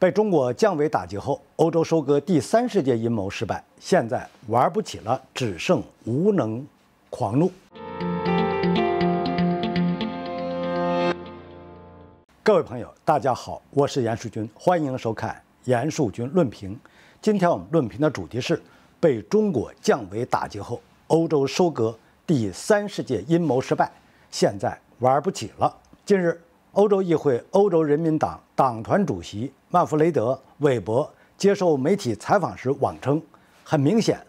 被中国降维打击后，欧洲收割第三世界阴谋失败，现在玩不起了，只剩无能狂怒。各位朋友，大家好，我是严树军，欢迎收看严树军论评。今天我们论评的主题是：被中国降维打击后，欧洲收割第三世界阴谋失败，现在玩不起了。近日。欧洲议会欧洲人民党党团主席曼弗雷德·韦伯接受媒体采访时网称：“很明显，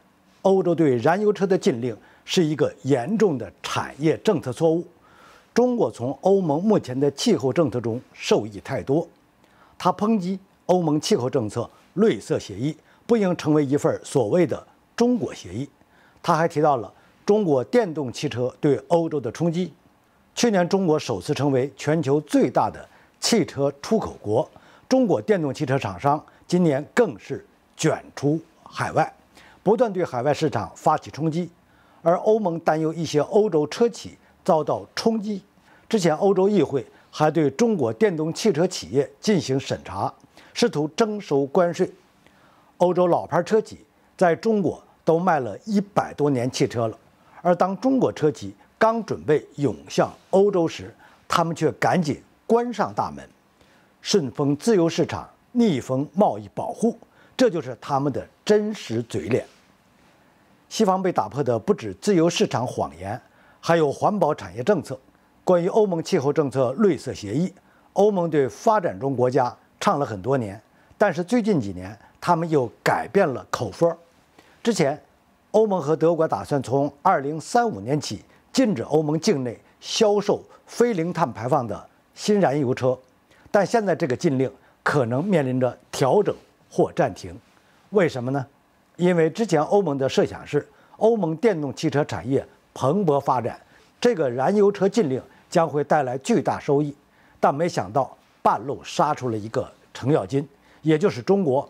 欧洲对燃油车的禁令是一个严重的产业政策错误。中国从欧盟目前的气候政策中受益太多。”他抨击欧盟气候政策绿色协议不应成为一份所谓的“中国协议”。他还提到了中国电动汽车对欧洲的冲击。去年，中国首次成为全球最大的汽车出口国。中国电动汽车厂商今年更是卷出海外，不断对海外市场发起冲击。而欧盟担忧一些欧洲车企遭到冲击，之前欧洲议会还对中国电动汽车企业进行审查，试图征收关税。欧洲老牌车企在中国都卖了一百多年汽车了，而当中国车企。刚准备涌向欧洲时，他们却赶紧关上大门。顺风自由市场，逆风贸易保护，这就是他们的真实嘴脸。西方被打破的不止自由市场谎言，还有环保产业政策。关于欧盟气候政策“绿色协议”，欧盟对发展中国家唱了很多年，但是最近几年他们又改变了口风。之前，欧盟和德国打算从2035年起。禁止欧盟境内销售非零碳排放的新燃油车，但现在这个禁令可能面临着调整或暂停。为什么呢？因为之前欧盟的设想是欧盟电动汽车产业蓬勃发展，这个燃油车禁令将会带来巨大收益，但没想到半路杀出了一个程咬金，也就是中国。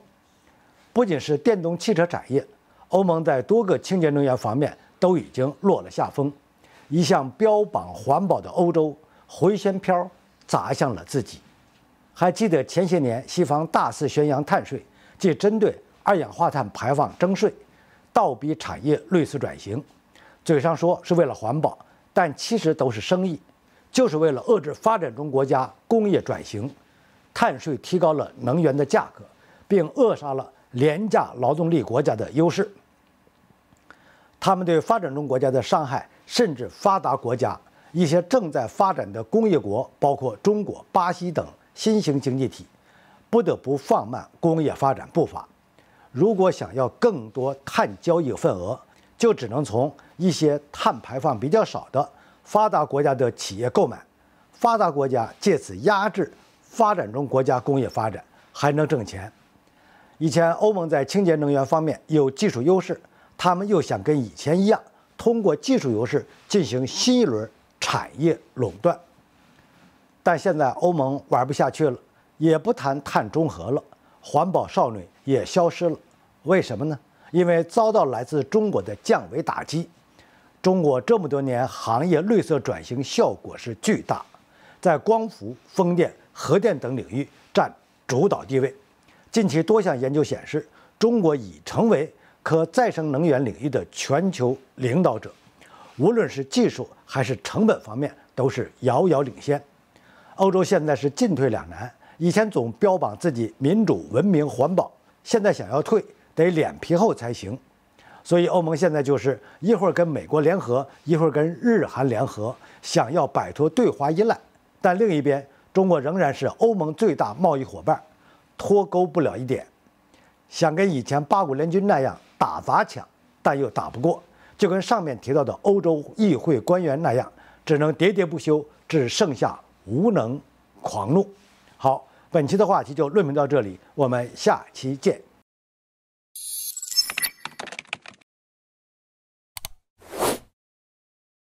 不仅是电动汽车产业，欧盟在多个清洁能源方面都已经落了下风。一向标榜环保的欧洲，回旋镖砸向了自己。还记得前些年西方大肆宣扬碳税，即针对二氧化碳排放征税，倒逼产业绿色转型。嘴上说是为了环保，但其实都是生意，就是为了遏制发展中国家工业转型。碳税提高了能源的价格，并扼杀了廉价劳动力国家的优势。他们对发展中国家的伤害，甚至发达国家一些正在发展的工业国，包括中国、巴西等新型经济体，不得不放慢工业发展步伐。如果想要更多碳交易份额，就只能从一些碳排放比较少的发达国家的企业购买。发达国家借此压制发展中国家工业发展，还能挣钱。以前欧盟在清洁能源方面有技术优势。他们又想跟以前一样，通过技术优势进行新一轮产业垄断。但现在欧盟玩不下去了，也不谈碳中和了，环保少女也消失了。为什么呢？因为遭到来自中国的降维打击。中国这么多年行业绿色转型效果是巨大，在光伏、风电、核电等领域占主导地位。近期多项研究显示，中国已成为。可再生能源领域的全球领导者，无论是技术还是成本方面，都是遥遥领先。欧洲现在是进退两难，以前总标榜自己民主、文明、环保，现在想要退得脸皮厚才行。所以欧盟现在就是一会儿跟美国联合，一会儿跟日韩联合，想要摆脱对华依赖，但另一边中国仍然是欧盟最大贸易伙伴，脱钩不了一点。想跟以前八国联军那样。打砸抢，但又打不过，就跟上面提到的欧洲议会官员那样，只能喋喋不休，只剩下无能狂怒。好，本期的话题就论评到这里，我们下期见。